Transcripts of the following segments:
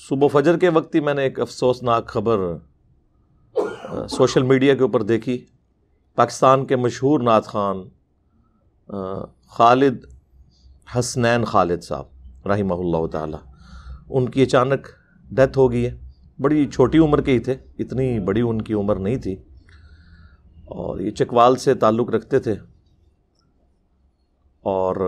सुबह फजर के वक्त ही मैंने एक अफसोसनाक खबर सोशल मीडिया के ऊपर देखी पाकिस्तान के मशहूर नात खान खालिद हसनैन खालिद साहब रही ताला उनकी अचानक डेथ हो गई है बड़ी छोटी उम्र के ही थे इतनी बड़ी उनकी उम्र नहीं थी और ये चकवाल से ताल्लुक़ रखते थे और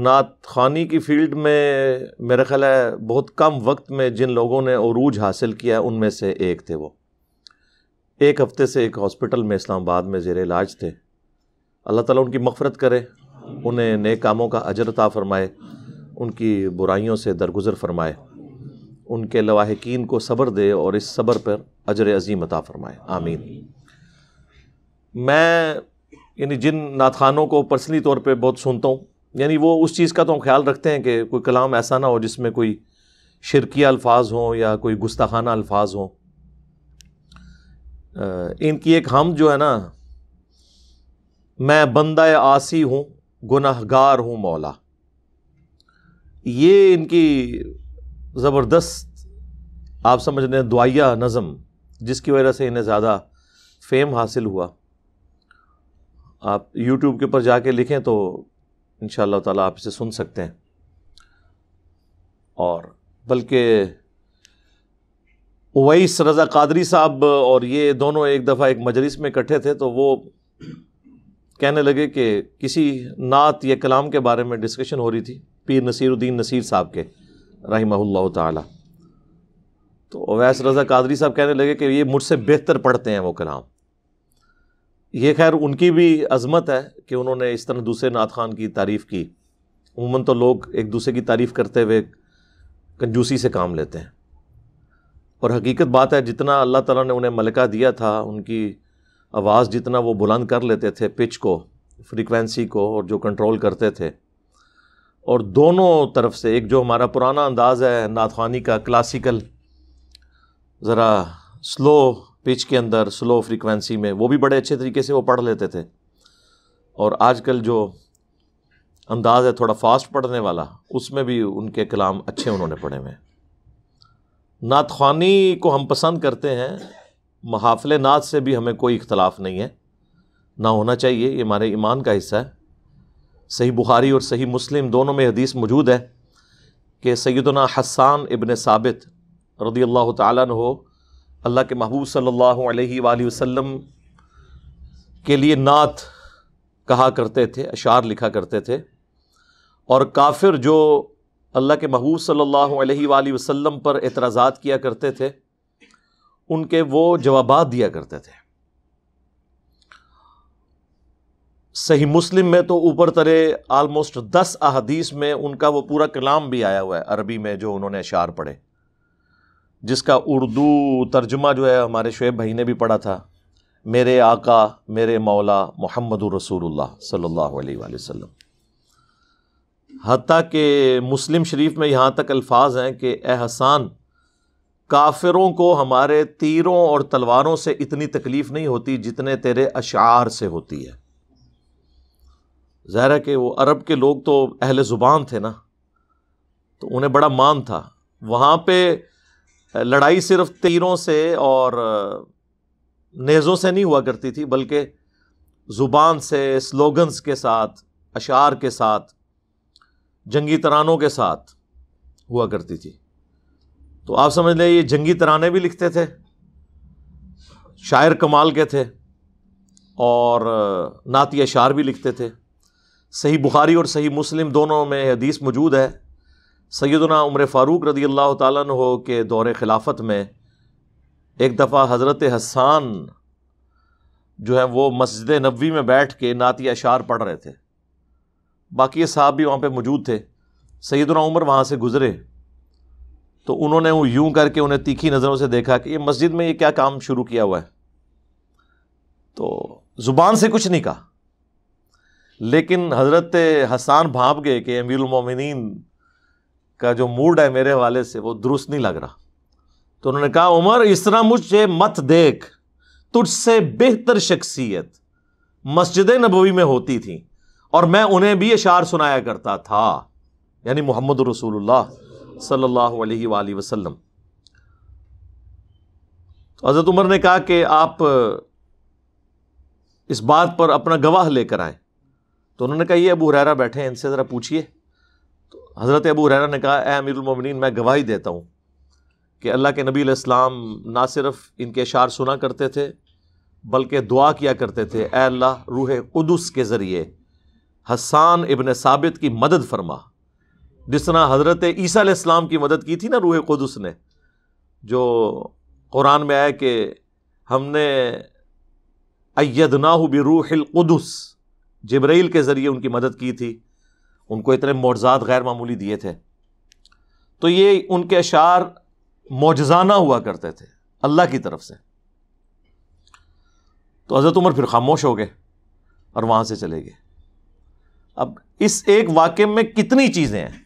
नात खानी की फील्ड में मेरा ख्याल है बहुत कम वक्त में जिन लोगों ने अरूज हासिल किया उनमें से एक थे वो एक हफ़्ते से एक हॉस्पिटल में इस्लामाबाद में ज़ेर इलाज थे अल्लाह ताला उनकी मफ़रत करे उन्हें नए कामों का अजरता फ़रमाए उनकी बुराइयों से दरगुजर फ़रमाए उनके लवाहकिन को सब्र दे और इस सब्र पर अजर अजीम अता फ़रमाए आमीन मैं यानी जिन नातखानों को पर्सनली तौर पे बहुत सुनता हूँ यानी वो उस चीज़ का तो हम ख्याल रखते हैं कि कोई कलाम ऐसा ना हो जिसमें कोई शिरकिया अल्फाज हों या कोई गुस्ताखाना अल्फाज हों इनकी एक हम जो है ना मैं बंद आसी हूँ गुनाहगार हूँ मौला ये इनकी ज़बरदस्त आप समझ लें दुआया नज़म जिसकी वजह से इन्हें ज़्यादा फेम हासिल हुआ आप यूट्यूब के ऊपर जाके लिखें तो इन ताला आप इसे सुन सकते हैं और बल्कि उवैस रज़ा कादरी साहब और ये दोनों एक दफ़ा एक मजलिस में इकट्ठे थे तो वो कहने लगे कि किसी नात या कलाम के बारे में डिस्कशन हो रही थी पीर नसीरुद्दीन नसीर साहब के रही ताला तो अवैस रज़ा कादरी साहब कहने लगे कि ये मुझसे बेहतर पढ़ते हैं वो कलाम ये खैर उनकी भी अजमत है कि उन्होंने इस तरह दूसरे नात खान की तारीफ़ की उमूा तो लोग एक दूसरे की तारीफ़ करते हुए कंजूसी से काम लेते हैं और हकीकत बात है जितना अल्लाह ताला ने उन्हें मलका दिया था उनकी आवाज़ जितना वो बुलंद कर लेते थे पिच को फ्रीक्वेंसी को और जो कंट्रोल करते थे और दोनों तरफ से एक जो हमारा पुराना अंदाज़ है नात खानी का क्लासिकल ज़रा स्लो पिच के अंदर स्लो फ्रीक्वेंसी में वो भी बड़े अच्छे तरीके से वो पढ़ लेते थे और आजकल जो अंदाज़ है थोड़ा फास्ट पढ़ने वाला उसमें भी उनके कलाम अच्छे उन्होंने पढ़े हुए हैं नात खानी को हम पसंद करते हैं महाफिल नात से भी हमें कोई इख्तलाफ नहीं है ना होना चाहिए ये हमारे ईमान का हिस्सा है सही बुखारी और सही मुस्लिम दोनों में हदीस मौजूद है कि सैदना हसान इबन साबित रदी अल्लाह तु हो अल्लाह के महबूब सल्लल्लाहु अलैहि वसल्लम के लिए नात कहा करते थे अशार लिखा करते थे और काफिर जो अल्लाह के महबूब सल्लल्लाहु अलैहि वसल्लम पर एतराज़ात किया करते थे उनके वो जवाब दिया करते थे सही मुस्लिम में तो ऊपर तरह आलमोस्ट दस अहदीस में उनका वो पूरा कलाम भी आया हुआ है अरबी में जो उन्होंने अशार पढ़े जिसका उर्दू तर्जुमा जो है हमारे शुएब भाई ने भी पढ़ा था मेरे आका मेरे मौला मोहम्मद रसूल सल्ला वसम हती के मुस्लिम शरीफ में यहाँ तक अल्फाज हैं कि एहसान काफिरों को हमारे तीरों और तलवारों से इतनी तकलीफ़ नहीं होती जितने तेरे अशार से होती है ज़ाहरा कि वो अरब के लोग तो अहल ज़ुबान थे ना तो उन्हें बड़ा मान था वहाँ पर लड़ाई सिर्फ तीरों से और नेज़ों से नहीं हुआ करती थी बल्कि ज़ुबान से स्लोगन्स के साथ अशार के साथ जंगी तरानों के साथ हुआ करती थी तो आप समझ लें ये जंगी तराने भी लिखते थे शायर कमाल के थे और नाती अशार भी लिखते थे सही बुखारी और सही मुस्लिम दोनों में हदीस मौजूद है सैदना उम्र फ़ारूक रदी अल्लाह तहो के दौर खिलाफत में एक दफ़ा हज़रत हसान जो है वो मस्जिद नबी में बैठ के नाती अशार पढ़ रहे थे बाकी साहब भी वहाँ पर मौजूद थे सैदना उमर वहाँ से गुज़रे तो उन्होंने वो यूँ करके उन्हें तीखी नज़रों से देखा कि ये मस्जिद में ये क्या काम शुरू किया हुआ है तो ज़ुबान से कुछ नहीं कहा लेकिन हज़रत हसान भाप गए कि अमीरमिन का जो मूड है मेरे हवाले से वो दुरुस्त नहीं लग रहा तो उन्होंने कहा उमर इस तरह मुझे मत देख तुझसे बेहतर शख्सियत मस्जिद नबवी में होती थी और मैं उन्हें भी अशार सुनाया करता था यानी मोहम्मद रसूलुल्लाह सल्लल्लाहु अलैहि वसल्लम तो हज़रत उमर ने कहा कि आप इस बात पर अपना गवाह लेकर आए तो उन्होंने कहा ये अबू हुरैरा बैठे हैं इनसे ज़रा पूछिए हज़रत अबू रहरा ने कहा ए अमीरमिन मैं गवाही देता हूँ कि अल्लाह के नबी इस्लाम ना सिर्फ इनके शार सुना करते थे बल्कि दुआ किया करते थे ए अल्लाह रूह उदस के ज़रिए हसान इबन सबित की मदद फरमा जिस तरह हज़रत ईसा इस्लाम की मदद की थी ना रूह कुदस ने जो कुरान में आया कि हमने अयदना भी रूह कुदस जब्राइल के ज़रिए उनकी मदद की थी उनको इतने मोजाद गैर मामूली दिए थे तो ये उनके अशार मोजाना हुआ करते थे अल्लाह की तरफ से तो हज़रत उमर फिर खामोश हो गए और वहां से चले गए अब इस एक वाक्य में कितनी चीज़ें हैं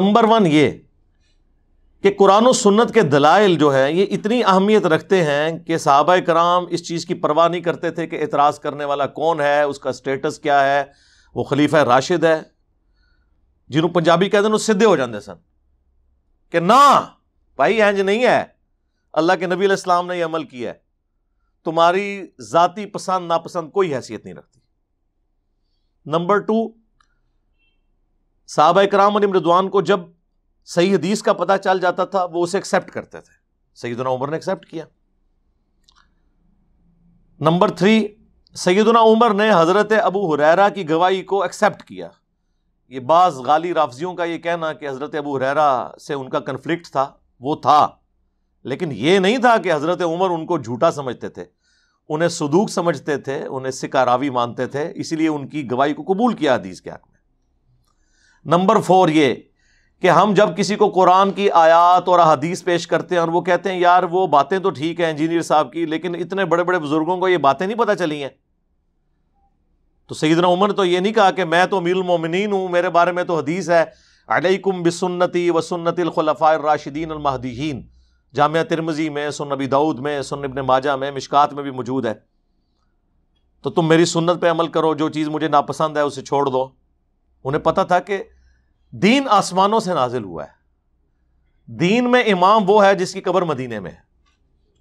नंबर वन ये कि कुरान सुन्नत के दलाइल जो है ये इतनी अहमियत रखते हैं कि सहाबा कराम इस चीज़ की परवाह नहीं करते थे कि एतराज़ करने वाला कौन है उसका स्टेटस क्या है वो खलीफा राशिद है जिन्हों पंजाबी कहते ਨੂੰ ਸਿੱਧੇ हो जाते कि ना भाई इंज नहीं है अल्लाह के नबी इस्लाम ने यह अमल किया है तुम्हारी जाति पसंद नापसंद कोई हैसियत नहीं रखती नंबर टू साहब कराम अली मृदवान को जब सही हदीस का पता चल जाता था वो उसे एक्सेप्ट करते थे सईदना उमर ने एक्सेप्ट किया नंबर थ्री सैदना उमर ने हज़रत अबू हुरैरा की गवाही को एक्सेप्ट किया ये बाज़ गाली राफजियों का ये कहना कि हज़रत अबू हुरैरा से उनका कन्फ्लिक्ट था वो था लेकिन ये नहीं था कि हज़रत उमर उनको झूठा समझते थे उन्हें सदूक समझते थे उन्हें सिकारावी मानते थे इसीलिए उनकी गवाही को कबूल किया हदीस के हक में नंबर फोर ये कि हम जब किसी को कुरान की आयात और अदीस पेश करते हैं और वो कहते हैं यार वो बातें तो ठीक हैं इंजीनियर साहब की लेकिन इतने बड़े बड़े बुज़ुर्गों को ये बातें नहीं पता चली हैं तो सईदना उमर तो ये नहीं कहा कि मैं तो अमीरमिन हूँ मेरे बारे में तो हदीस है अलैकुम बिसन्नति वसन्नतलखलफ़ा राशिदीन अलमहदीन जाम तिरमजी में सुन नबी दाऊद में सुन इबन माजा में मिशकात में भी मौजूद है तो तुम मेरी सुन्नत पर अमल करो जो चीज़ मुझे नापसंद है उसे छोड़ दो उन्हें पता था कि दीन आसमानों से नाजिल हुआ है दीन में इमाम वो है जिसकी कबर मदीने में है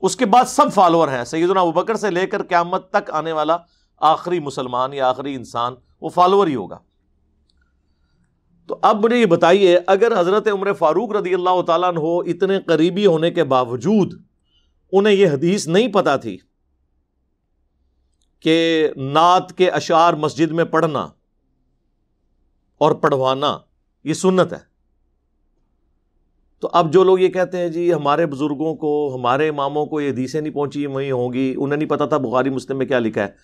उसके बाद सब फॉलोअर हैं सैदना अबू बकर से लेकर क्यामत तक आने वाला आखिरी मुसलमान या आखिरी इंसान वो फॉलोअर ही होगा तो अब मुझे ये बताइए अगर हज़रत उम्र फ़ारूक रदी अल्लाह हो इतने करीबी होने के बावजूद उन्हें यह हदीस नहीं पता थी कि नात के अशार मस्जिद में पढ़ना और पढ़वाना ये सुन्नत है तो अब जो लोग ये कहते हैं जी हमारे बुज़ुर्गों को हमारे इमामों को ये हदीसें नहीं पहुंची वहीं होंगी उन्हें नहीं पता था बुखारी मुस्लिम में क्या लिखा है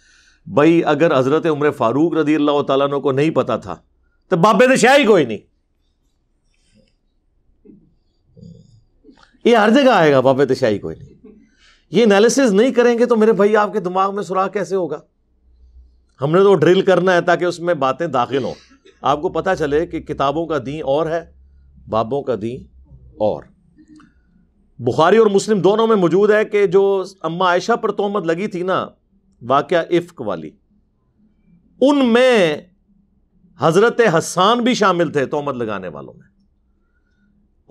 भाई अगर हज़रत उम्र फ़ारूक रदी अल्लाह तु को नहीं पता था तो बाबे तो शाह ही कोई नहीं ये हर जगह आएगा बाबे तो शाही कोई नहीं ये एनालिसिस नहीं करेंगे तो मेरे भाई आपके दिमाग में सुराख कैसे होगा हमने तो ड्रिल करना है ताकि उसमें बातें दाखिल हों आपको पता चले कि किताबों का दी और है बाबों का दी और बुखारी और मुस्लिम दोनों में मौजूद है कि जो अम्मा आयशा पर तोहमत लगी थी ना वाक़ इफ्क वाली उनमें हज़रत हसान भी शामिल थे तोहमत लगाने वालों में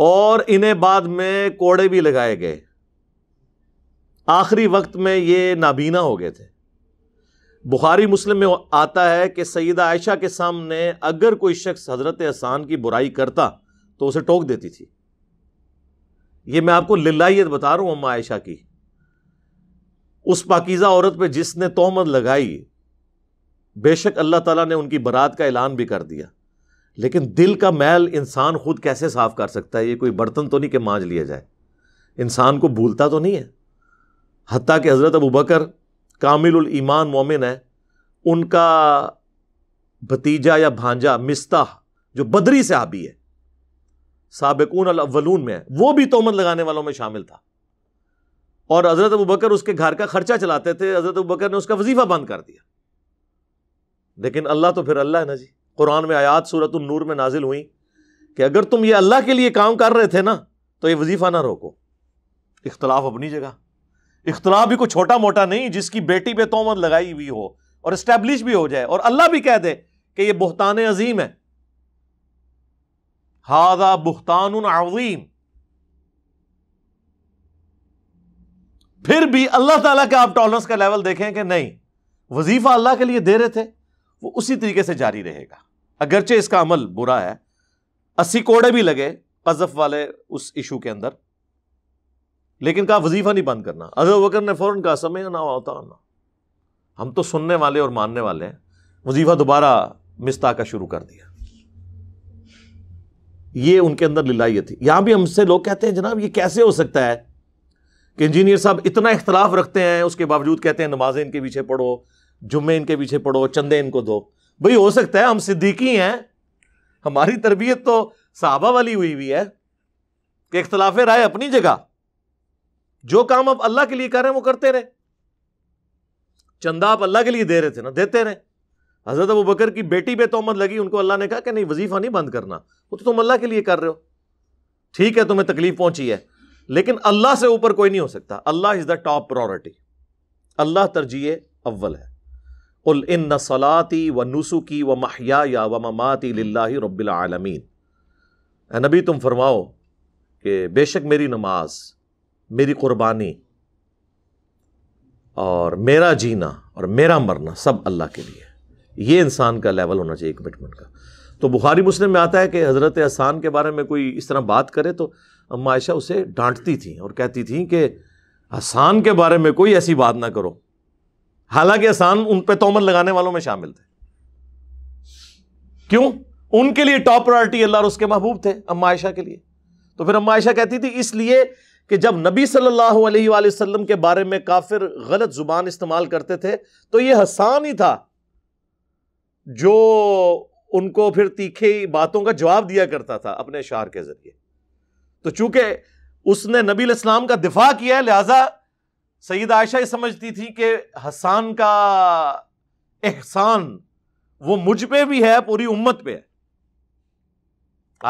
और इन्हें बाद में कोड़े भी लगाए गए आखिरी वक्त में ये नाबीना हो गए थे बुखारी मुस्लिम में आता है कि सईद आयशा के सामने अगर कोई शख्स हज़रत हसान की बुराई करता तो उसे टोक देती थी ये मैं आपको लिल्लाइत बता रहा हूं अम्मा आयशा की उस पाकिज़ा औरत पर जिसने तोहमत लगाई बेशक अल्लाह ताला ने उनकी बरात का ऐलान भी कर दिया लेकिन दिल का मैल इंसान खुद कैसे साफ़ कर सकता है ये कोई बर्तन तो नहीं कि मांझ लिया जाए इंसान को भूलता तो नहीं है हती कि हज़रत अबू बकर कामिल ईमान मोमिन है उनका भतीजा या भांजा मिस्ता जो बदरी से आबी है सबकून अव्वलून में है वो भी तोहमत लगाने वालों में शामिल था और हज़रत अबू बकर उसके घर का खर्चा चलाते थे हज़रत अबू बकर ने उसका वजीफ़ा बंद कर दिया लेकिन अल्लाह तो फिर अल्लाह है ना जी कुरान में आयात सूरत नूर में नाजिल हुई कि अगर तुम ये अल्लाह के लिए काम कर रहे थे ना तो ये वजीफ़ा ना रोको इख्तलाफ अपनी जगह इख्तलाफ भी कोई छोटा मोटा नहीं जिसकी बेटी पे तोमत लगाई हुई हो और इस्टेब्लिश भी हो जाए और अल्लाह भी कह दे कि यह बहतान अजीम है हादा बहतान आजीम फिर भी अल्लाह ताला के आप टॉलरेंस का लेवल देखें कि नहीं वजीफा अल्लाह के लिए दे रहे थे वो उसी तरीके से जारी रहेगा अगरचे इसका अमल बुरा है अस्सी कोड़े भी लगे कजफ वाले उस इशू के अंदर लेकिन कहा वजीफा नहीं बंद करना अजर वकर ने फ़ौरन कहा समय ना होता ना हम तो सुनने वाले और मानने वाले हैं वजीफा दोबारा मिस्ता का शुरू कर दिया ये उनके अंदर लिलाई थी यहां भी हमसे लोग कहते हैं जनाब ये कैसे हो सकता है कि इंजीनियर साहब इतना इख्तलाफ रखते हैं उसके बावजूद कहते हैं नमाजें इनके पीछे पढ़ो जुम्मे इनके पीछे पढ़ो चंदे इनको दो भाई हो सकता है हम सिद्दीकी हैं हमारी तरबियत तो साहबा वाली हुई हुई है कि इख्तलाफ राय अपनी जगह जो काम आप अल्लाह के लिए कर रहे हैं वो करते रहे चंदा आप अल्लाह के लिए दे रहे थे ना देते रहे हजरत अबू बकर की बेटी तोहमत लगी उनको अल्लाह ने कहा कि नहीं वजीफा नहीं बंद करना वो तो तुम अल्लाह के लिए कर रहे हो ठीक है तुम्हें तकलीफ पहुंची है लेकिन अल्लाह से ऊपर कोई नहीं हो सकता Allah is the top priority Allah तरजीह अव्वल है उल इन सलाती व नुसुकी व महिया या व ममाती लाला रबालमीन नबी तुम फरमाओ कि बेशक मेरी नमाज मेरी कुर्बानी और मेरा जीना और मेरा मरना सब अल्लाह के लिए यह इंसान का लेवल होना चाहिए कमिटमेंट का तो बुखारी मुस्लिम में आता है कि हज़रत अहसान के बारे में कोई इस तरह बात करे तो अम्मा आयशा उसे डांटती थी और कहती थी कि हसान के बारे में कोई ऐसी बात ना करो हालांकि हसान उन पर तोमत लगाने वालों में शामिल थे क्यों उनके लिए टॉप प्रायरिटी अल्लाह और उसके महबूब थे अम्माशा के लिए तो फिर अम्माशा कहती थी इसलिए कि जब नबी सल्लल्लाहु अलैहि वसल्लम के बारे में काफिर गलत जुबान इस्तेमाल करते थे तो यह हसान ही था जो उनको फिर तीखे बातों का जवाब दिया करता था अपने शार के जरिए तो चूंकि उसने नबी इस्लाम का दिफा किया है लिहाजा सईद आयशा ये समझती थी कि हसान का एहसान वो मुझ पर भी है पूरी उम्मत पे है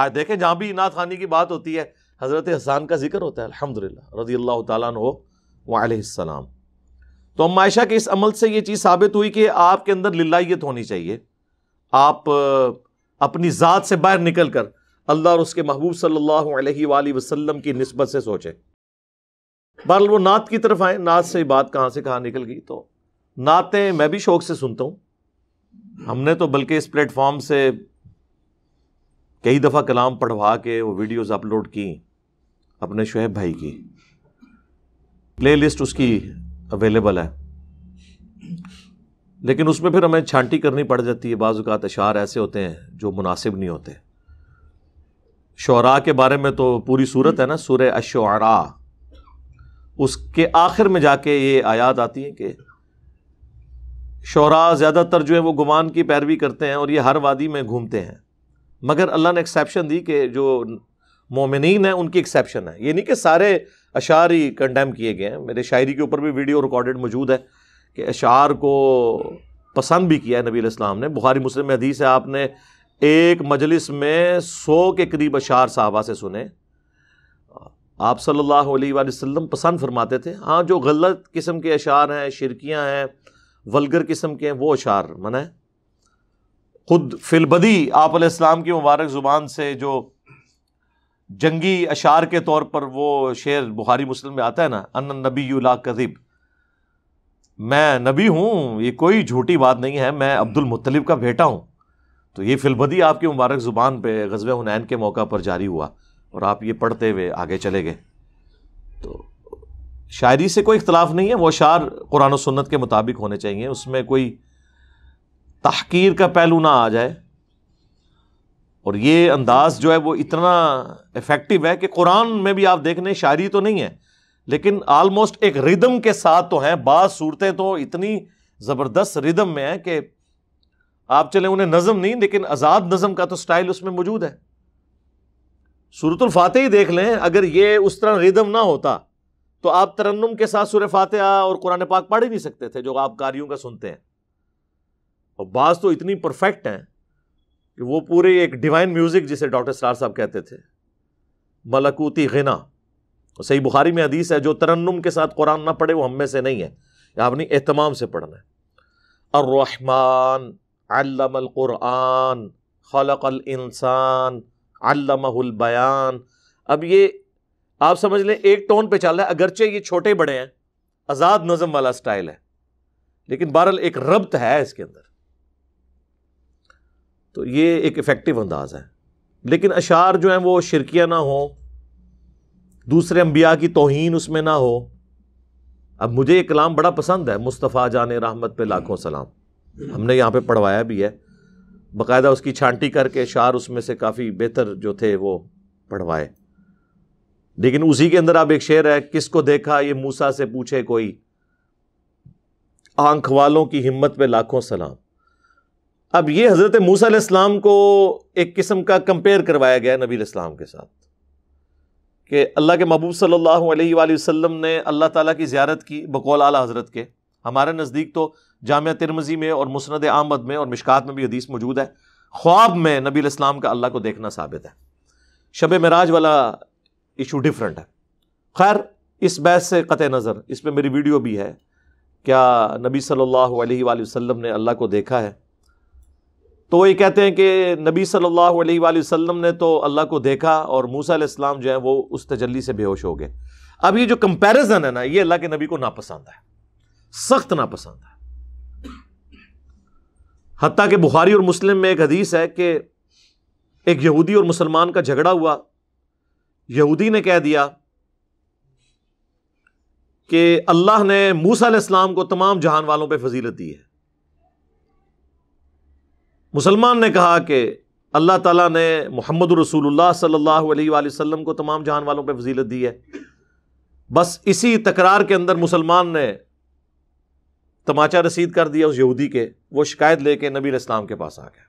आज देखें जहां भी इनाथ खानी की बात होती है हज़रत हसान का जिक्र होता है अलहमद ला रजी अल्लाह तसलाम तो हम आयशा के इस अमल से यह चीज़ साबित हुई कि आपके अंदर लिलायत होनी चाहिए आप अपनी ज़ात से बाहर निकल कर अल्लाह और उसके महबूब सल्लल्लाहु अलैहि वसल्लम की नस्बत से सोचें बहरल वो नात की तरफ आए नात से बात कहाँ से कहाँ निकल गई तो नातें मैं भी शौक से सुनता हूँ हमने तो बल्कि इस प्लेटफॉर्म से कई दफ़ा कलाम पढ़वा के वो वीडियोज अपलोड की अपने शुहेब भाई की प्ले लिस्ट उसकी अवेलेबल है लेकिन उसमें फिर हमें छांटी करनी पड़ जाती है बाज़ात अशार ऐसे होते हैं जो मुनासिब नहीं होते शरा के बारे में तो पूरी सूरत है ना सूर अशरा उसके आखिर में जाके ये आयात आती है कि शरा ज़्यादातर जो है वो गुमान की पैरवी करते हैं और ये हर वादी में घूमते हैं मगर अल्लाह ने एक्सेप्शन दी कि जो मोमिन है उनकी एक्सेप्शन है ये नहीं कि सारे अशार ही कंडेम किए गए हैं मेरे शायरी के ऊपर भी वीडियो रिकॉर्डेड मौजूद है कि अशार को पसंद भी किया है नबी इस्लाम ने बुखारी मुस्लिम हदीस है आपने एक मजलिस में सौ के करीब अशार साहबा से सुने आप सल्लल्लाहु अलैहि वसल्लम पसंद फरमाते थे हाँ जो गलत किस्म के अशार हैं शिरकियाँ हैं वलगर किस्म के हैं वो अशार मना खुद फिलबदी आप आपाम की मुबारक ज़ुबान से जो जंगी अशार के तौर पर वो शेर बुखारी मुस्लिम में आता है ना अन नबी ला कदीब मैं नबी हूँ ये कोई झूठी बात नहीं है मैं अब्दुल मुत्तलिब का बेटा हूँ तो ये फिलबदी आपकी मुबारक ज़ुबान पे गजब हुनैन के मौका पर जारी हुआ और आप ये पढ़ते हुए आगे चले गए तो शायरी से कोई इख्तलाफ नहीं है वो अशार कुरान सन्नत के मुताबिक होने चाहिए उसमें कोई तहकीर का पहलू ना आ जाए और ये अंदाज जो है वो इतना इफ़ेक्टिव है कि कुरान में भी आप देख लें शायरी तो नहीं है लेकिन आलमोस्ट एक रिदम के साथ तो हैं बाज़ सूरतें तो इतनी ज़बरदस्त रिदम में हैं कि आप चले उन्हें नज़म नहीं लेकिन आज़ाद नज़म का तो स्टाइल उसमें मौजूद है सूरतुल फातह ही देख लें अगर ये उस तरह रिदम ना होता तो आप तरन्नुम के साथ सुर फातह और कुरान पाक पढ़ ही नहीं सकते थे जो आप कारियों का सुनते हैं और बाज तो इतनी परफेक्ट है कि वो पूरे एक डिवाइन म्यूज़िक जिसे डॉक्टर स्टार साहब कहते थे मलकूती गना सही बुखारी में हदीस है जो तरन्नुम के साथ कुरान ना पढ़े वो हमें से नहीं है आपने एहतमाम से पढ़ना है और रहमान अल्लामकुरान खलकल इंसान अल्लामहुल बयान अब ये आप समझ लें एक टोन पे चल रहा है अगरचे ये छोटे बड़े हैं आज़ाद नज़म वाला स्टाइल है लेकिन बहरहाल एक रब्त है इसके अंदर तो ये एक इफ़ेक्टिव अंदाज़ है लेकिन अशार जो हैं वो शिरकिया ना हो दूसरे अम्बिया की तोहन उसमें ना हो अब मुझे ये कलाम बड़ा पसंद है मुस्तफ़ा जान रहमत पे लाखों सलाम हमने यहाँ पे पढ़वाया भी है बकायदा उसकी छांटी करके शार उसमें से काफ़ी बेहतर जो थे वो पढ़वाए लेकिन उसी के अंदर आप एक शेर है किसको देखा ये मूसा से पूछे कोई आंख वालों की हिम्मत पे लाखों सलाम अब ये हज़रत मूसा इस्लाम को एक किस्म का कंपेयर करवाया गया नबी इस्लाम के साथ कि अल्लाह के महबूब सल्लल्लाहु अलैहि वसल्लम ने अल्लाह ताला की ज़्यारत की बकौल आला हज़रत के हमारे नज़दीक तो जाम तिरमजी में और मुसनद आमद में और मिशकात में भी हदीस मौजूद है ख्वाब में नबी इस्लाम का अल्लाह को देखना साबित है शब मराज वाला इशू डिफरेंट है खैर इस बहस से क़त नज़र इस पर मेरी वीडियो भी है क्या नबी सल्लल्लाहु अलैहि ने अल्लाह को देखा है तो वही कहते हैं कि नबी सल्लल्लाहु अलैहि ने तो अल्लाह को देखा और मूसा इस्लाम जो है वो उस तजल्ली से बेहोश हो गए अब ये जो कंपैरिजन है ना ये अल्लाह के नबी को नापसंद है सख्त नापसंद है हती के बुखारी और मुस्लिम में एक हदीस है कि एक यहूदी और मुसलमान का झगड़ा हुआ यहूदी ने कह दिया कि अल्लाह ने मूसा इस्लाम को तमाम जहान वालों पर फजीलत दी है मुसलमान ने कहा कि अल्लाह तला ने मोहम्मद रसूल सल्लल्लाहु को तमाम जहान वालों पर फजीलत दी है बस इसी तकरार के अंदर मुसलमान ने तमाचा रसीद कर दिया उस यहूदी के वो शिकायत लेके नबी इस्लाम के पास आ गया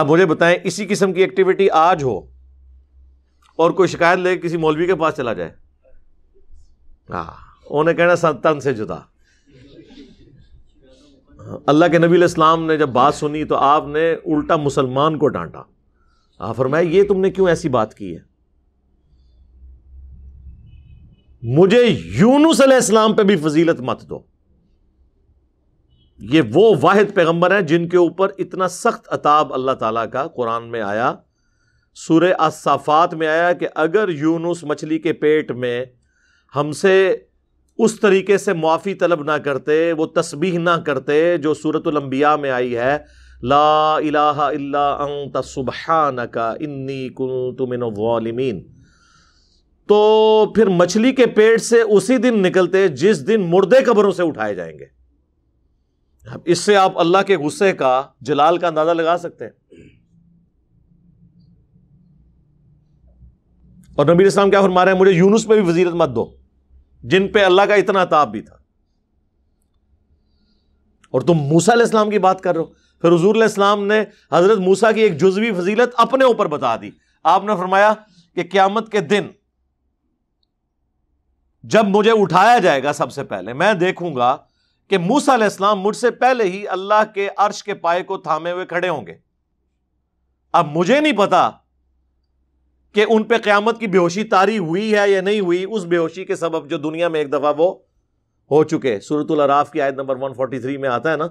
अब मुझे बताएं इसी किस्म की एक्टिविटी आज हो और कोई शिकायत लेके किसी मौलवी के पास चला जाए हाँ उन्हें कहना संतन से जुदा अल्लाह के नबी इस्लाम ने जब बात सुनी तो आपने उल्टा मुसलमान को डांटा हाँ फरमाया ये तुमने क्यों ऐसी बात की है मुझे यूनुस अलैहिस्सलाम पे भी फजीलत मत दो ये वो वाहिद पैगंबर हैं जिनके ऊपर इतना सख्त अताब अल्लाह ताला का कुरान में आया सूर्य असाफात में आया कि अगर यूनुस मछली के पेट में हमसे उस तरीके से मुआफ़ी तलब ना करते वो तस्बीह ना करते जो सूरत सूरतलम्बिया में आई है ला इलाहा इल्ला अंत सुबहानका इन्नी कुन तुमिन तो फिर मछली के पेट से उसी दिन निकलते जिस दिन मुर्दे कबरों से उठाए जाएंगे इससे आप अल्लाह के गुस्से का जलाल का अंदाजा लगा सकते हैं और नबी इस्लाम क्या फरमा रहे हैं मुझे यूनुस पे भी वजीरत मत दो जिन पे अल्लाह का इतना ताप भी था और तुम मूसा इस्लाम की बात कर रहे हो फिर हजूर इस्लाम ने हजरत मूसा की एक जुजवी फजीलत अपने ऊपर बता दी आपने फरमाया कि क्यामत के दिन जब मुझे उठाया जाएगा सबसे पहले मैं देखूंगा कि मूसा इस्लाम मुझसे पहले ही अल्लाह के अर्श के पाए को थामे हुए खड़े होंगे अब मुझे नहीं पता कि उन पे क्यामत की बेहोशी तारी हुई है या नहीं हुई उस बेहोशी के सबब जो दुनिया में एक दफ़ा वो हो चुके सूरत अराफ की आयत नंबर वन फोर्टी थ्री में आता है ना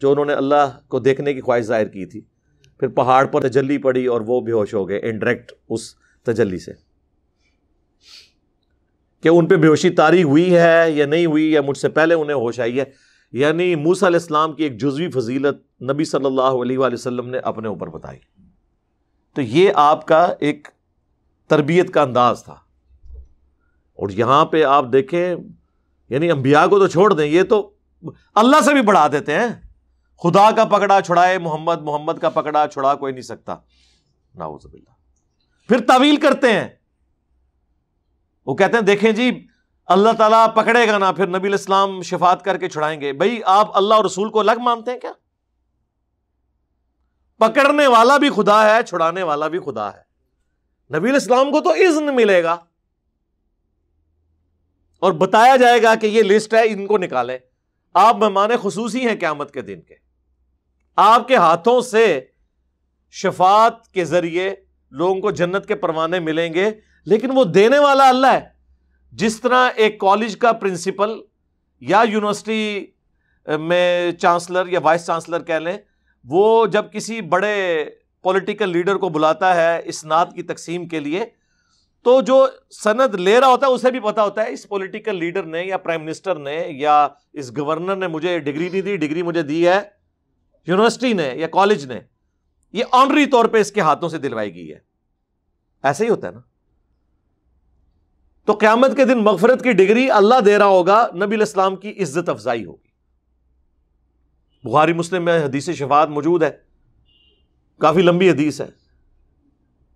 जो उन्होंने अल्लाह को देखने की ख्वाहिश जाहिर की थी फिर पहाड़ पर तजली पड़ी और वो बेहोश हो गए इनडायरेक्ट उस तजल्ली से कि उन पर बेहोशी तारी हुई है या नहीं हुई या मुझसे पहले उन्हें होश आई है यानी मूसा इस्लाम की एक जुजवी फजीलत नबी सल्लल्लाहु अलैहि वसल्लम ने अपने ऊपर बताई तो ये आपका एक तरबियत का अंदाज था और यहाँ पर आप देखें यानी अम्बिया को तो छोड़ दें ये तो अल्लाह से भी बढ़ा देते हैं खुदा का पकड़ा छुड़ाए मोहम्मद मोहम्मद का पकड़ा छुड़ा कोई नहीं सकता नाउजबिल्ला फिर तवील करते हैं वो कहते हैं देखें जी अल्लाह ताला पकड़ेगा ना फिर नबी इस्लाम शिफात करके छुड़ाएंगे भाई आप अल्लाह और रसूल को अलग मानते हैं क्या पकड़ने वाला भी खुदा है छुड़ाने वाला भी खुदा है नबी इस्लाम को तो इज्न मिलेगा और बताया जाएगा कि ये लिस्ट है इनको निकाले आप मेहमान खसूसी हैं क्यामत के दिन के आपके हाथों से शफात के जरिए लोगों को जन्नत के परवाने मिलेंगे लेकिन वो देने वाला अल्लाह है जिस तरह एक कॉलेज का प्रिंसिपल या यूनिवर्सिटी में चांसलर या वाइस चांसलर कह लें वो जब किसी बड़े पॉलिटिकल लीडर को बुलाता है इस इसनाद की तकसीम के लिए तो जो सनद ले रहा होता है उसे भी पता होता है इस पॉलिटिकल लीडर ने या प्राइम मिनिस्टर ने या इस गवर्नर ने मुझे डिग्री नहीं दी डिग्री मुझे दी है यूनिवर्सिटी ने या कॉलेज ने ये ऑनरी तौर पे इसके हाथों से दिलवाई गई है ऐसे ही होता है ना तो क़्यामत के दिन मगफरत की डिग्री अल्लाह दे रहा होगा नबी इस्लाम की इज्जत अफजाई होगी बुखारी मुस्लिम में हदीस शफात मौजूद है काफ़ी लंबी हदीस है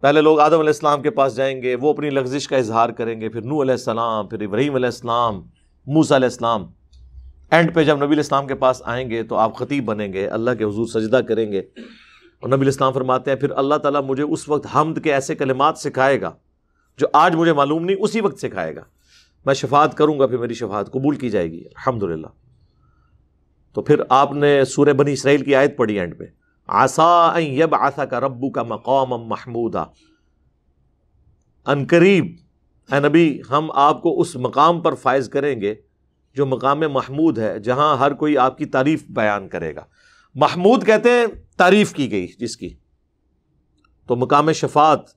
पहले लोग आदम इस्लाम के पास जाएंगे वो अपनी लग्जिश का इजहार करेंगे फिर नू आसमाम फिर इब्राहिम आसमाम मूसा इस्लाम एंड पे जब नबी इस्लाम के पास आएंगे तो आप ख़तीब बनेंगे अल्लाह के हजूर सजदा करेंगे और नबी इस्लाम फरमाते हैं फिर अल्लाह ताला मुझे उस वक्त हमद के ऐसे कलमात सिखाएगा जो आज मुझे मालूम नहीं उसी वक्त सिखाएगा मैं शफात करूंगा फिर मेरी शफात कबूल की जाएगी अलहमदिल्ला तो फिर आपने सूर बनी इसराइल की आयत पढ़ी एंड पे आसा यब आसा का रबू का मकाम महमूदा अनकरीब नबी हम आपको उस मकाम पर फायज़ करेंगे जो मकाम महमूद है जहां हर कोई आपकी तारीफ़ बयान करेगा महमूद कहते हैं तारीफ़ की गई जिसकी तो मकाम शफात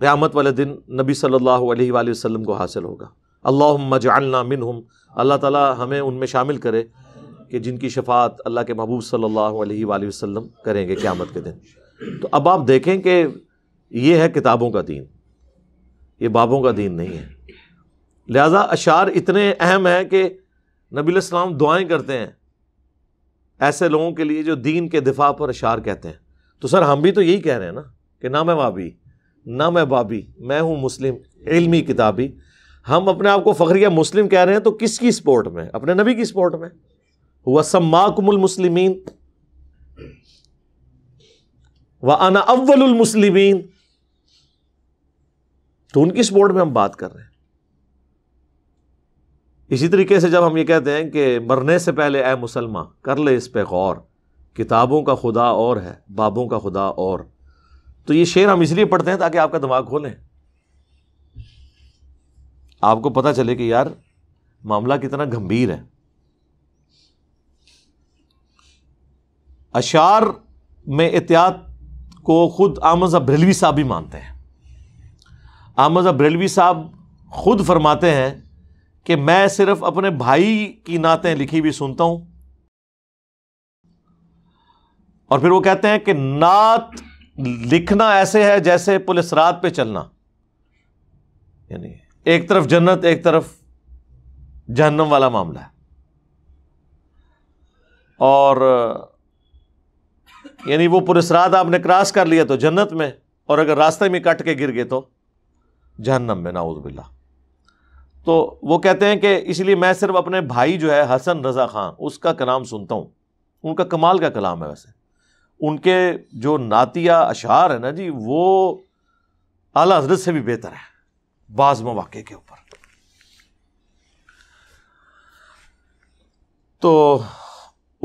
क़्यामत वाले दिन नबी सल्लल्लाहु अलैहि वसल्लम को हासिल होगा अल्लाह मजालना मिन हम अल्लाह ताली हमें उनमें शामिल करे कि जिनकी शफात अल्लाह के महबूब सल्लल्लाहु अलैहि वसल्लम करेंगे क़्यामत के दिन तो अब आप देखें कि ये है किताबों का दीन ये बाबों का दीन नहीं है लिहाजा अशार इतने अहम हैं कि नबी नबीसम दुआएं करते हैं ऐसे लोगों के लिए जो दीन के दिफा पर अशार कहते हैं तो सर हम भी तो यही कह रहे हैं ना कि ना मैं भाभी ना मैं बाबी मैं हूँ मुस्लिम इलमी किताबी हम अपने आप को फ़ख्रिया मुस्लिम कह रहे हैं तो किसकी स्पोर्ट में अपने नबी की स्पोर्ट में हुआ सम्माकुमुल मुस्लिमीन व आना अव्वल मुस्लिमीन तो उनकी स्पोर्ट में हम बात कर रहे हैं इसी तरीके से जब हम ये कहते हैं कि मरने से पहले ए मुसलमान कर ले इस पे गौर किताबों का खुदा और है बाबों का खुदा और तो ये शेर हम इसलिए पढ़ते हैं ताकि आपका दिमाग खोलें आपको पता चले कि यार मामला कितना गंभीर है अशार में एहतियात को खुद आमद अब्रेलवी साहब भी मानते हैं आमद अब्रेलवी साहब खुद फरमाते हैं कि मैं सिर्फ अपने भाई की नातें लिखी हुई सुनता हूं और फिर वो कहते हैं कि नात लिखना ऐसे है जैसे पुलिस रात पे चलना यानी एक तरफ जन्नत एक तरफ जहन्नम वाला मामला है और यानी वो रात आपने क्रॉस कर लिया तो जन्नत में और अगर रास्ते में कट के गिर गए तो जहन्नम में बिल्ला तो वो कहते हैं कि इसलिए मैं सिर्फ अपने भाई जो है हसन रज़ा ख़ान उसका कलाम सुनता हूं उनका कमाल का कलाम है वैसे उनके जो नातिया अशार है ना जी वो अला हजरत से भी बेहतर है बाज़ मौाक़े के ऊपर तो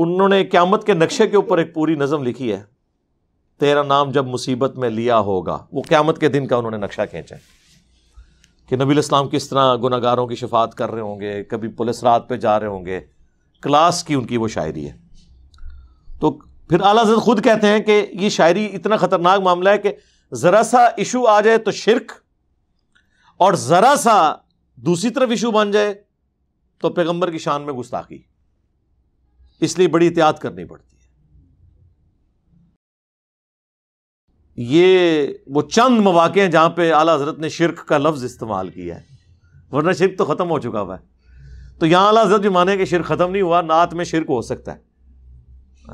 उन्होंने क्यामत के नक्शे के ऊपर एक पूरी नज़म लिखी है तेरा नाम जब मुसीबत में लिया होगा वो क्यामत के दिन का उन्होंने नक्शा खींचा है कि नबी इस्लाम किस तरह गुनागारों की शफात कर रहे होंगे कभी पुलिस रात पे जा रहे होंगे क्लास की उनकी वो शायरी है तो फिर आला हजरत खुद कहते हैं कि ये शायरी इतना ख़तरनाक मामला है कि ज़रा सा इशू आ जाए तो शिरक और ज़रा सा दूसरी तरफ इशू बन जाए तो पैगम्बर की शान में गुस्ताखी इसलिए बड़ी एहतियात करनी पड़ती है ये वो चंद मौाक़े हैं जहां पर आला हजरत ने शिरक का लफ्ज़ इस्तेमाल किया है वरना शिरक तो ख़त्म हो चुका हुआ है तो यहां आला हजरत भी माने कि शिरक ख़त्म नहीं हुआ नात में शिरक हो सकता है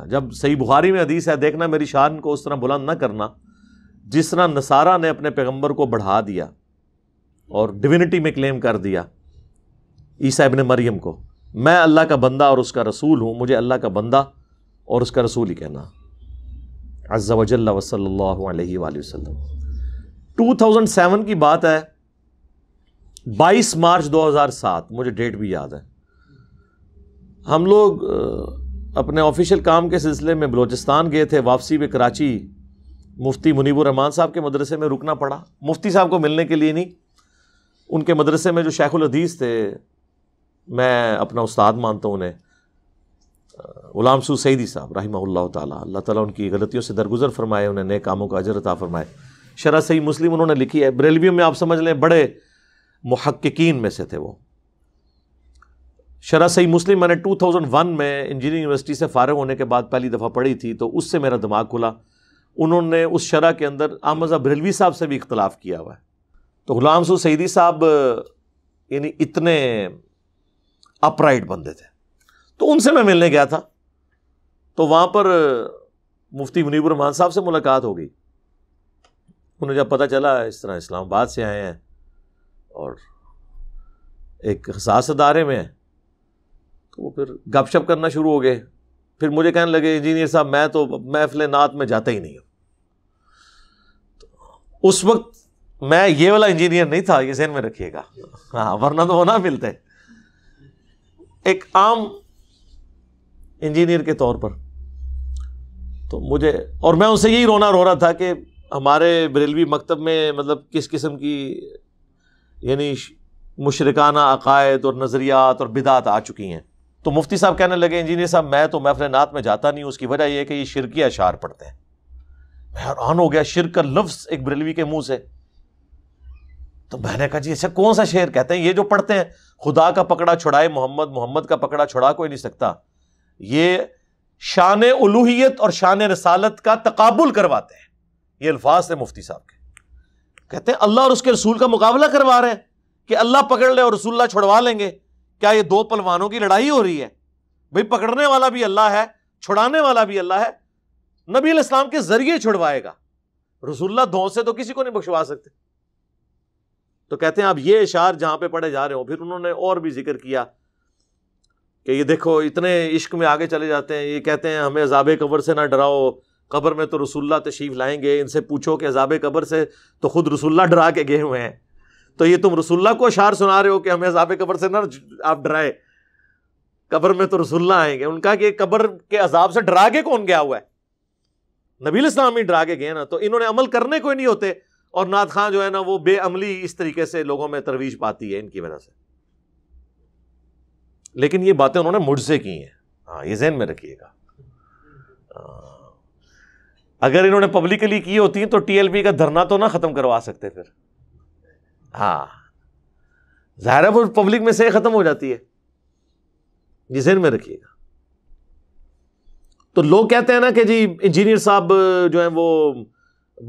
जब सही बुखारी में हदीस है देखना मेरी शान को उस तरह बुलंद ना करना जिस तरह नसारा ने अपने पैगम्बर को बढ़ा दिया और डिविनिटी में क्लेम कर दिया ईसा इबन मरियम को मैं अल्लाह का बंदा और उसका रसूल हूँ मुझे अल्लाह का बंदा और उसका रसूल ही कहना अज्जा वजल वसल्ला वसलम 2007 की बात है 22 मार्च 2007 मुझे डेट भी याद है हम लोग अपने ऑफिशियल काम के सिलसिले में बलोचिस्तान गए थे वापसी में कराची मुफ्ती मुनीबुर रहमान साहब के मदरसे में रुकना पड़ा मुफ्ती साहब को मिलने के लिए नहीं उनके मदरसे में जो शेखुल हदीस थे मैं अपना उस्ताद मानता हूँ उन्हें गुलाम सू सईदी साहब रही ताला तला उनकी गलतियों से दरगुजर फरमाए उन्हें नए कामों का अजर अता फरमाए शरा सही मुस्लिम उन्होंने लिखी है बरेलवियों में आप समझ लें बड़े महक्कीन में से थे वो शरा सही मुस्लिम मैंने 2001 में इंजीनियरिंग यूनिवर्सिटी से फ़ारग होने के बाद पहली दफ़ा पढ़ी थी तो उससे मेरा दिमाग खुला उन्होंने उस शरह के अंदर आमजा बरेलवी साहब से भी इख्तलाफ किया हुआ है तो गुलाम सू सईदी साहब यानी इतने अपराइट बंदे थे तो उनसे मैं मिलने गया था तो वहाँ पर मुफ्ती मुनीबरमान साहब से मुलाकात हो गई उन्हें जब पता चला इस तरह इस्लामाबाद से आए हैं और एक हसास अदारे में हैं तो वो फिर गपशप करना शुरू हो गए फिर मुझे कहने लगे इंजीनियर साहब मैं तो महफिल नात में जाता ही नहीं हूँ तो उस वक्त मैं ये वाला इंजीनियर नहीं था ये जहन में रखिएगा हाँ वरना तो वो ना मिलते एक आम इंजीनियर के तौर पर तो मुझे और मैं उनसे यही रोना रो रहा था कि हमारे बरेलवी मकतब में मतलब किस किस्म की यानी मुशरकाना अकायद और नज़रियात और बिदात आ चुकी हैं तो मुफ्ती साहब कहने लगे इंजीनियर साहब मैं तो महफिल नात में जाता नहीं उसकी वजह यह है कि ये की अशार पढ़ते हैं मैं हैरान हो गया शिर का लफ्ज एक बरेलवी के मुंह से तो मैंने कहा जी अच्छा कौन सा शेर कहते हैं ये जो पढ़ते हैं खुदा का पकड़ा छुड़ाए मोहम्मद मोहम्मद का पकड़ा छुड़ा कोई नहीं सकता ये शान उलूहियत और शान रसालत का तकबुल करवाते हैं ये अल्फाज थे मुफ्ती साहब के कहते हैं अल्लाह और उसके रसूल का मुकाबला करवा रहे हैं कि अल्लाह पकड़ ले और रसूल्ला छुड़वा लेंगे क्या ये दो पलवानों की लड़ाई हो रही है भाई पकड़ने वाला भी अल्लाह है छुड़ाने वाला भी अल्लाह है नबी इस्लाम के जरिए छुड़वाएगा रसुल्ला दो से तो किसी को नहीं बख्शवा सकते तो कहते हैं आप ये इशार जहां पर पढ़े जा रहे हो फिर उन्होंने और भी जिक्र किया कि ये देखो इतने इश्क में आगे चले जाते हैं ये कहते हैं हमें अजाब कबर से ना डराओ कबर में तो रसुल्ला तशीफ लाएंगे इनसे पूछो कि अजाब कबर से तो खुद रसुल्ला डरा के गए हुए हैं तो ये तुम रसुल्ला को अशार सुना रहे हो कि हमें अजाब कबर से ना आप डराए कबर में तो रसुल्ला आएंगे उनका कि कब्र के अजाब से डरा के कौन गया हुआ है नबील इस्लाम ही डरा के गए ना तो इन्होंने अमल करने को ही नहीं होते और नाथ खां जो है ना वो बेअमली इस तरीके से लोगों में तरवीज पाती है इनकी वजह से लेकिन ये बातें उन्होंने मुझसे की हैं हाँ ये जहन में रखिएगा हाँ। अगर इन्होंने पब्लिकली की होती तो टीएलपी का धरना तो ना खत्म करवा सकते फिर हाँ ज़ाहिर वो पब्लिक में से ख़त्म हो जाती है ये जहन में रखिएगा तो लोग कहते हैं ना कि जी इंजीनियर साहब जो है वो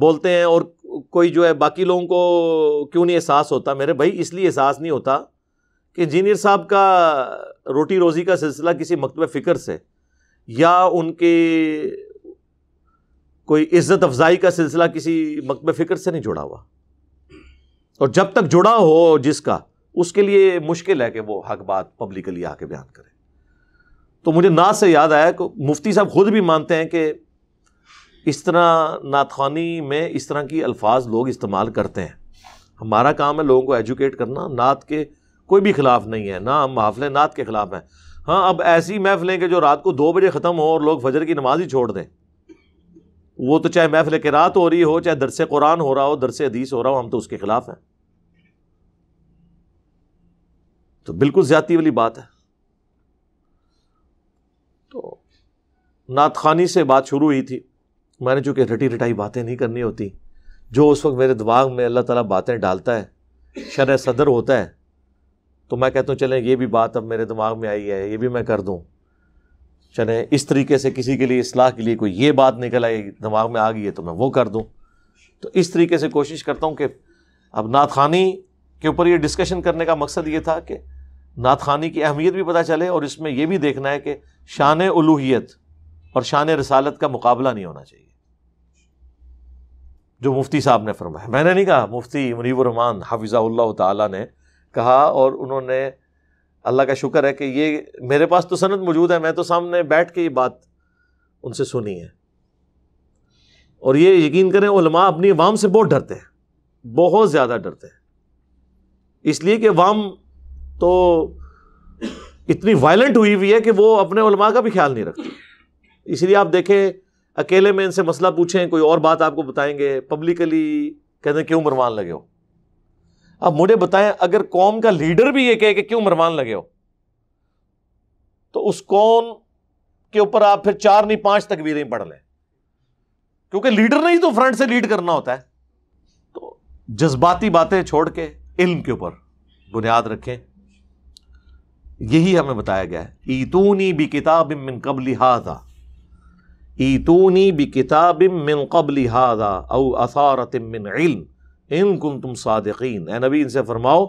बोलते हैं और कोई जो है बाकी लोगों को क्यों नहीं एहसास होता मेरे भाई इसलिए एहसास नहीं होता कि इंजीनियर साहब का रोटी रोज़ी का सिलसिला किसी मकतब फ़िक्र से या उनके कोई इज़्ज़त अफजाई का सिलसिला किसी मकतब फ़िक्र से नहीं जुड़ा हुआ और जब तक जुड़ा हो जिसका उसके लिए मुश्किल है कि वो हक बात पब्लिकली आके बयान करे तो मुझे नात से याद आया कि मुफ्ती साहब खुद भी मानते हैं कि इस तरह नातखानी में इस तरह की अल्फाज लोग इस्तेमाल करते हैं हमारा काम है लोगों को एजुकेट करना नात के कोई भी खिलाफ नहीं है ना हम महाफिलें नात के खिलाफ हैं हाँ अब ऐसी महफिलें कि जो रात को दो बजे ख़त्म हो और लोग फजर की नमाज ही छोड़ दें वो तो चाहे महफिल के रात हो रही हो चाहे दरस कुरान हो रहा हो दरस हदीस हो रहा हो हम तो उसके खिलाफ हैं तो बिल्कुल ज्यादा वाली बात है तो नात खानी से बात शुरू हुई थी मैंने चूंकि रटी रटाई बातें नहीं करनी होती जो उस वक्त मेरे दिमाग में अल्लाह ताला बातें डालता है शर सदर होता है तो मैं कहता हूँ चलें ये भी बात अब मेरे दिमाग में आई है ये भी मैं कर दूँ चले इस तरीके से किसी के लिए इसलाह के लिए कोई ये बात निकल आई दिमाग में आ गई है तो मैं वो कर दूँ तो इस तरीके से कोशिश करता हूँ कि अब नात खानी के ऊपर ये डिस्कशन करने का मकसद ये था कि नात खानी की अहमियत भी पता चले और इसमें यह भी देखना है कि शान उलूहियत और शान रसालत का मुकाबला नहीं होना चाहिए जो मुफ्ती साहब ने फरमाया मैंने नहीं कहा मुफ्ती मुनीबरहमान हाफिज़ा ने कहा और उन्होंने अल्लाह का शुक्र है कि ये मेरे पास तो सनत मौजूद है मैं तो सामने बैठ के ये बात उनसे सुनी है और ये यकीन करें उलमा अपनी वाम से बहुत डरते हैं बहुत ज़्यादा डरते हैं इसलिए कि वाम तो इतनी वायलेंट हुई हुई है कि वो अपने उलमा का भी ख्याल नहीं रखते इसलिए आप देखें अकेले में इनसे मसला पूछें कोई और बात आपको बताएंगे पब्लिकली कहते हैं क्यों मरवान लगे हो अब मुझे बताएं अगर कौम का लीडर भी ये कहे कि क्यों मरवान लगे हो तो उस कौम के ऊपर आप फिर चार नहीं पांच तकबीरें पढ़ लें क्योंकि लीडर ने ही तो फ्रंट से लीड करना होता है तो जज्बाती बातें छोड़ के इल्म के ऊपर बुनियाद रखें यही हमें बताया गया है ईतूनी बी किताब मिन कबल हाजा ईतूनी बी किताब मिन कबल हाजा असारत मिन इल्म इन कुन तुम सादकिन ए नबी इनसे फरमाओ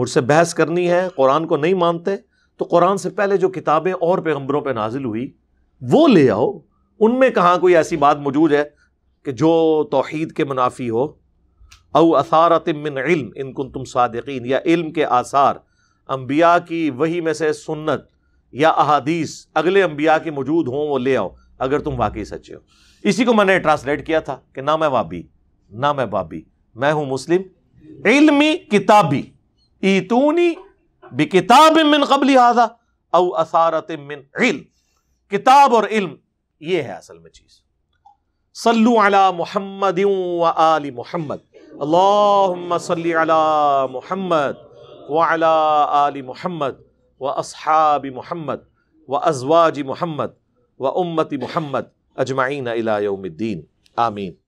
मुझसे बहस करनी है कुरान को नहीं मानते तो कुरान से पहले जो किताबें और पैगम्बरों पर नाजिल हुई वो ले आओ उनमें कहाँ कोई ऐसी बात मौजूद है कि जो तोहद के मुनाफी हो अव असारत मिन इन इनकुन तुम सादकिन या इल्म के आसार अम्बिया की वही में से सुन्नत या अहादीस अगले अम्बिया के मौजूद हों वो ले आओ अगर तुम वाकई सच्चे हो इसी को मैंने ट्रांसलेट किया था कि ना मैं वाबी ना मैं बाबी मैं हूं मुस्लिम इल्मी किताबी ईतूनी भी किताब मिन कबली हाजा औ असारत मिन इल्म किताब और इल्म ये है असल में चीज़ सल्लु अला मोहम्मद आली मोहम्मद अल्लाहुम्मा सल्लि अला मोहम्मद व अला आली मोहम्मद व असहाबी मोहम्मद व अजवाजी मोहम्मद व उम्मती मोहम्मद अजमाइन अला आमीन